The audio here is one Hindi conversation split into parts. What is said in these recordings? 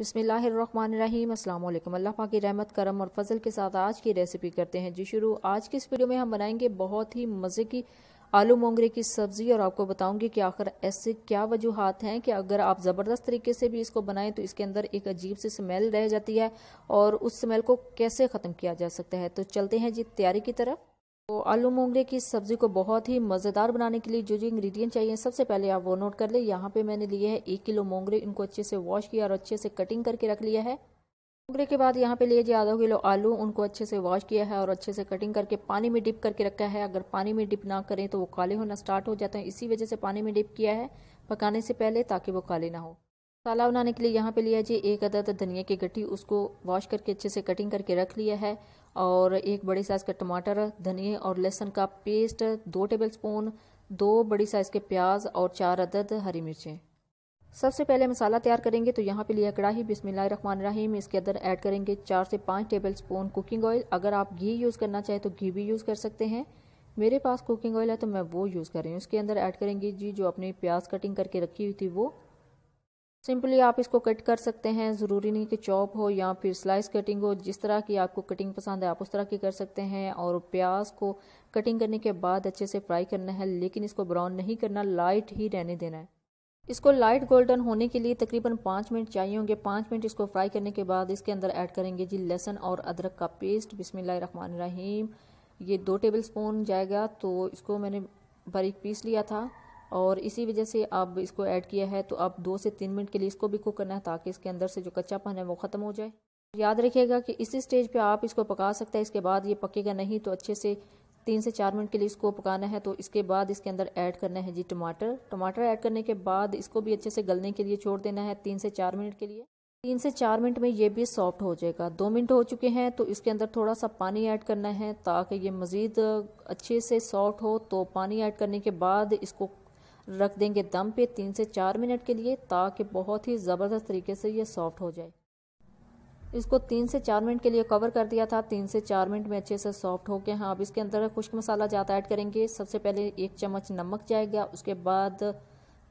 बिसमीम अल्लाह पा की रहमत करम और फजल के साथ आज की रेसिपी करते हैं जी शुरू आज की इस वीडियो में हम बनाएंगे बहुत ही मज़े की आलू मोंगरे की सब्ज़ी और आपको बताऊंगी कि आखिर ऐसे क्या वजूहत हैं कि अगर आप ज़बरदस्त तरीके से भी इसको बनाएं तो इसके अंदर एक अजीब सी स्मेल रह जाती है और उस स्मेल को कैसे ख़त्म किया जा सकता है तो चलते हैं जी तैयारी की तरफ तो आलू मोंगरे की सब्ज़ी को बहुत ही मज़ेदार बनाने के लिए जो जो इंग्रेडिएंट चाहिए सबसे पहले आप वो नोट कर ले यहाँ पे मैंने लिए है एक किलो मोंगरे इनको अच्छे से वॉश किया और अच्छे से कटिंग करके रख लिया है मोंगरे के बाद यहाँ पे लिए जी आधा किलो आलू उनको अच्छे से वॉश किया है और अच्छे से कटिंग करके पानी में डिप करके रखा है अगर पानी में डिप ना करें तो वो काले होना स्टार्ट हो जाते हैं इसी वजह से पानी में डिप किया है पकाने से पहले ताकि वो काले ना हो मसाला बनाने के लिए यहाँ पे लिया जी एक अदद धनिया की गट्टी उसको वॉश करके अच्छे से कटिंग करके रख लिया है और एक बड़े साइज़ का टमाटर धनिए और लहसुन का पेस्ट दो टेबल स्पून दो बड़ी साइज़ के प्याज और चार अदद हरी मिर्चें सबसे पहले मसाला तैयार करेंगे तो यहाँ पे लिया रहमान रहीम इसके अंदर ऐड करेंगे चार से पाँच टेबल स्पून कुकिंग ऑयल अगर आप घी यूज़ करना चाहें तो घी भी यूज़ कर सकते हैं मेरे पास कुकिंग ऑयल है तो मैं वो यूज़ कर रही हूँ इसके अंदर ऐड करेंगे जी जो अपनी प्याज कटिंग करके रखी हुई थी वो सिंपली आप इसको कट कर सकते हैं ज़रूरी नहीं कि चॉप हो या फिर स्लाइस कटिंग हो जिस तरह की आपको कटिंग पसंद है आप उस तरह की कर सकते हैं और प्याज को कटिंग करने के बाद अच्छे से फ्राई करना है लेकिन इसको ब्राउन नहीं करना लाइट ही रहने देना है इसको लाइट गोल्डन होने के लिए तकरीबन पाँच मिनट चाहिए होंगे पाँच मिनट इसको फ्राई करने के बाद इसके अंदर ऐड करेंगे जी लहसन और अदरक का पेस्ट बिसमिल्ल रहीम ये दो टेबल स्पून जाएगा तो इसको मैंने बारीक पीस लिया था और इसी वजह से अब इसको ऐड किया है तो अब दो से तीन मिनट के लिए इसको भी कुक करना है ताकि इसके अंदर से जो कच्चापन है वो ख़त्म हो जाए याद रखिएगा कि इसी स्टेज पे आप इसको पका सकते हैं इसके बाद ये पकेगा नहीं तो अच्छे से तीन से चार मिनट के लिए इसको पकाना है तो इसके बाद इसके अंदर ऐड करना है जी टमाटर टमाटर ऐड करने के बाद इसको भी अच्छे से गलने के लिए छोड़ देना है तीन से चार मिनट के लिए तीन से चार मिनट में ये भी सॉफ्ट हो जाएगा दो मिनट हो चुके हैं तो इसके अंदर थोड़ा सा पानी ऐड करना है ताकि ये मज़ीद अच्छे से सॉफ्ट हो तो पानी ऐड करने के बाद इसको रख देंगे दम पे तीन से चार मिनट के लिए ताकि बहुत ही ज़बरदस्त तरीके से ये सॉफ्ट हो जाए इसको तीन से चार मिनट के लिए कवर कर दिया था तीन से चार मिनट में अच्छे से सॉफ्ट हो गया हाँ अब इसके अंदर खुश्क मसाला ज़्यादा ऐड करेंगे सबसे पहले एक चम्मच नमक जाएगा उसके बाद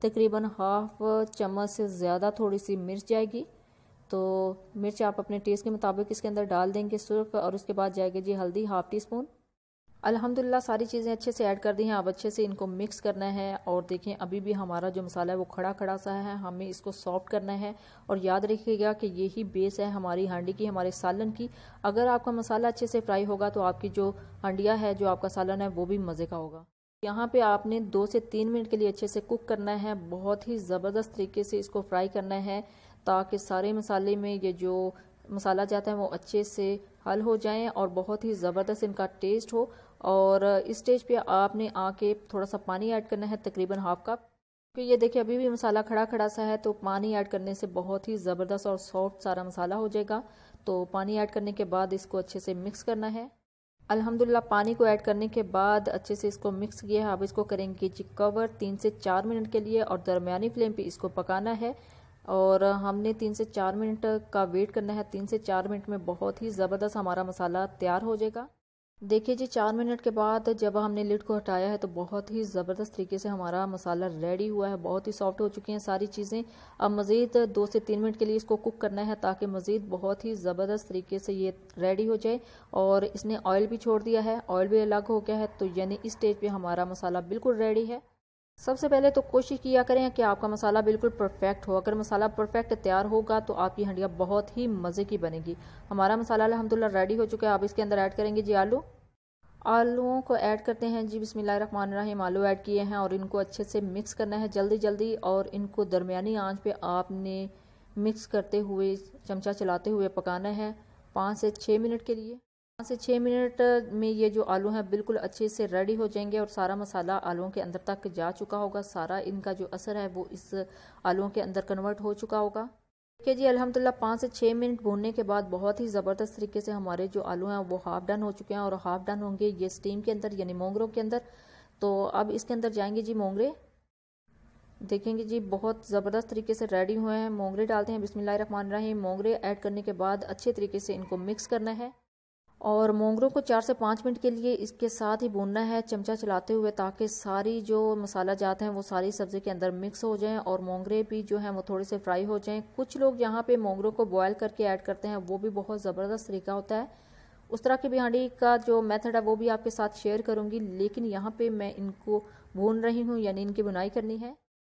तकरीबन हाफ चम्मच से ज़्यादा थोड़ी सी मिर्च जाएगी तो मिर्च आप अपने टेस्ट के मुताबिक इसके अंदर डाल देंगे सुरख और उसके बाद जाएगी जी हल्दी हाफ़ टी स्पून अल्हम्दुलिल्लाह सारी चीज़ें अच्छे से ऐड कर दी हैं अब अच्छे से इनको मिक्स करना है और देखें अभी भी हमारा जो मसाला है वो खड़ा खड़ा सा है हमें इसको सॉफ्ट करना है और याद रखिएगा कि यही बेस है हमारी हांडी की हमारे सालन की अगर आपका मसाला अच्छे से फ्राई होगा तो आपकी जो हंडिया है जो आपका सालन है वो भी मज़े का होगा यहाँ पे आपने दो से तीन मिनट के लिए अच्छे से कुक करना है बहुत ही ज़बरदस्त तरीके से इसको फ्राई करना है ताकि सारे मसाले में ये जो मसाला जाता है वो अच्छे से हल हो जाएं और बहुत ही ज़बरदस्त इनका टेस्ट हो और इस स्टेज पे आपने आके थोड़ा सा पानी ऐड करना है तकरीबन हाफ कप क्योंकि ये देखिए अभी भी मसाला खड़ा खड़ा सा है तो पानी ऐड करने से बहुत ही ज़बरदस्त और सॉफ्ट सारा मसाला हो जाएगा तो पानी ऐड करने के बाद इसको अच्छे से मिक्स करना है अल्हम्दुलिल्लाह पानी को ऐड करने के बाद अच्छे से इसको मिक्स किया है अब इसको करेंगे जी कवर तीन से चार मिनट के लिए और दरमियानी फ्लेम पे इसको पकाना है और हमने तीन से चार मिनट का वेट करना है तीन से चार मिनट में बहुत ही ज़बरदस्त हमारा मसाला तैयार हो जाएगा देखिए जी चार मिनट के बाद जब हमने लिड को हटाया है तो बहुत ही ज़बरदस्त तरीके से हमारा मसाला रेडी हुआ है बहुत ही सॉफ्ट हो चुकी हैं सारी चीज़ें अब मज़ीद दो से तीन मिनट के लिए इसको कुक करना है ताकि मज़ीद बहुत ही ज़बरदस्त तरीके से ये रेडी हो जाए और इसने ऑयल भी छोड़ दिया है ऑयल भी अलग हो गया है तो यानी इस स्टेज पर हमारा मसाला बिल्कुल रेडी है सबसे पहले तो कोशिश किया करें कि आपका मसाला बिल्कुल परफेक्ट हो अगर मसाला परफेक्ट तैयार होगा तो आपकी हंडिया बहुत ही मज़े की बनेगी हमारा मसाला अलहमदिल्ला रेडी हो चुका है आप इसके अंदर ऐड करेंगे जी आलू आलूओं को ऐड करते हैं जी बिसमान आलू ऐड किए हैं और इनको अच्छे से मिक्स करना है जल्दी जल्दी और इनको दरमियानी आँच पर आपने मिक्स करते हुए चमचा चलाते हुए पकाना है पाँच से छः मिनट के लिए पाँच से छः मिनट में ये जो आलू हैं बिल्कुल अच्छे से रेडी हो जाएंगे और सारा मसाला आलूओं के अंदर तक जा चुका होगा सारा इनका जो असर है वो इस आलूओं के अंदर कन्वर्ट हो चुका होगा है जी अलहमदिल्ला पाँच से छः मिनट भूनने के बाद बहुत ही ज़बरदस्त तरीके से हमारे जो आलू हैं वो हाफ डन हो चुके हैं और हाफ डन होंगे ये स्टीम के अंदर यानी मोंगरों के अंदर तो अब इसके अंदर जाएंगे जी मोंगरे देखेंगे जी बहुत ज़बरदस्त तरीके से रेडी हुए हैं मोंगरे डालते हैं बिस्मिल्लाह रही मोंगरे ऐड करने के बाद अच्छे तरीके से इनको मिक्स करना है और मोंगरों को चार से पाँच मिनट के लिए इसके साथ ही भूनना है चमचा चलाते हुए ताकि सारी जो मसाला जाते हैं वो सारी सब्ज़ी के अंदर मिक्स हो जाएं और मोंगरे भी जो हैं वो थोड़े से फ्राई हो जाएं कुछ लोग यहाँ पे मोंगरों को बॉयल करके ऐड करते हैं वो भी बहुत ज़बरदस्त तरीका होता है उस तरह की भी हांडी का जो मेथड है वो भी आपके साथ शेयर करूँगी लेकिन यहाँ पर मैं इनको भून रही हूँ यानी इनकी बुनाई करनी है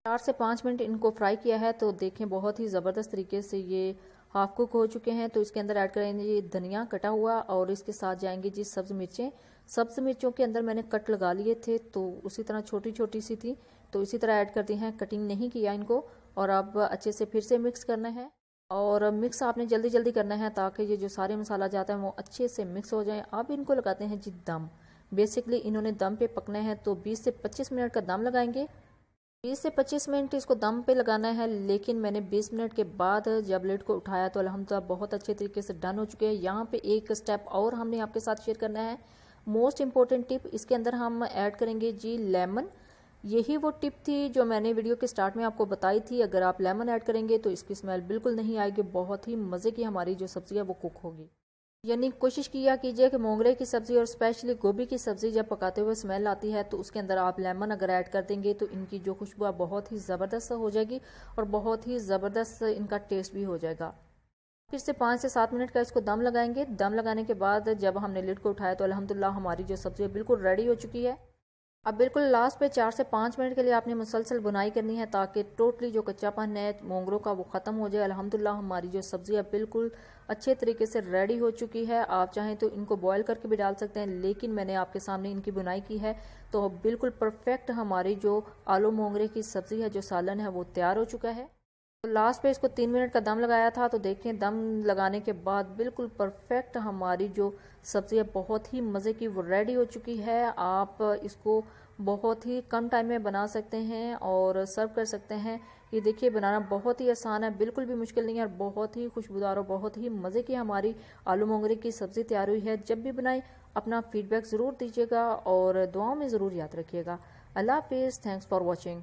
चार से पाँच मिनट इनको फ्राई किया है तो देखें बहुत ही ज़बरदस्त तरीके से ये हाफ कुक हो चुके हैं तो इसके अंदर ऐड करेंगे ये धनिया कटा हुआ और इसके साथ जाएंगे जी सब्ज़ मिर्चें सब्ज़ मिर्चों के अंदर मैंने कट लगा लिए थे तो उसी तरह छोटी छोटी सी थी तो इसी तरह ऐड कर दी हैं कटिंग नहीं किया इनको और अब अच्छे से फिर से मिक्स करना है और मिक्स आपने जल्दी जल्दी करना है ताकि ये जो सारे मसाला जाता है वो अच्छे से मिक्स हो जाए आप इनको लगाते हैं जी दम बेसिकली इन्होंने दम पे पकना है तो 20 से 25 मिनट का दम लगाएंगे बीस से पच्चीस मिनट इसको दम पे लगाना है लेकिन मैंने बीस मिनट के बाद जब लेट को उठाया तो अलहमद बहुत अच्छे तरीके से डन हो चुके हैं यहाँ पे एक स्टेप और हमने आपके साथ शेयर करना है मोस्ट इम्पॉर्टेंट टिप इसके अंदर हम ऐड करेंगे जी लेमन यही वो टिप थी जो मैंने वीडियो के स्टार्ट में आपको बताई थी अगर आप लेमन ऐड करेंगे तो इसकी स्मेल बिल्कुल नहीं आएगी बहुत ही मज़े की हमारी जो सब्ज़ी है वो कुक होगी यानी कोशिश किया कीजिए कि मोगरे की सब्ज़ी और स्पेशली गोभी की सब्ज़ी जब पकाते हुए स्मेल आती है तो उसके अंदर आप लेमन अगर ऐड कर देंगे तो इनकी जो खुशबू है बहुत ही ज़बरदस्त हो जाएगी और बहुत ही ज़बरदस्त इनका टेस्ट भी हो जाएगा फिर से पाँच से सात मिनट का इसको दम लगाएंगे दम लगाने के बाद जब हमने लिड को उठाया तो अलहमदिल्ला हमारी जो सब्ज़ी बिल्कुल रेडी हो चुकी है अब बिल्कुल लास्ट पे चार से पाँच मिनट के लिए आपने मुसलसल बुनाई करनी है ताकि टोटली जो कच्चापन है मोंगरों का वो ख़त्म हो जाए अल्हम्दुलिल्लाह हमारी जो सब्ज़ी है बिल्कुल अच्छे तरीके से रेडी हो चुकी है आप चाहें तो इनको बॉयल करके भी डाल सकते हैं लेकिन मैंने आपके सामने इनकी बुनाई की है तो बिल्कुल परफेक्ट हमारी जो आलू मोंगरे की सब्ज़ी है जो सालन है वो तैयार हो चुका है तो लास्ट पे इसको तीन मिनट का दम लगाया था तो देखें दम लगाने के बाद बिल्कुल परफेक्ट हमारी जो सब्ज़ी है बहुत ही मज़े की वो रेडी हो चुकी है आप इसको बहुत ही कम टाइम में बना सकते हैं और सर्व कर सकते हैं ये देखिए बनाना बहुत ही आसान है बिल्कुल भी मुश्किल नहीं है और बहुत ही खुशबूदार और बहुत ही मज़े की हमारी आलू मोंगरे की सब्ज़ी तैयार हुई है जब भी बनाएं अपना फीडबैक ज़रूर दीजिएगा और दुआओं में ज़रूर याद रखिएगा अल्लाह हाफिज़ थैंक्स फॉर वॉचिंग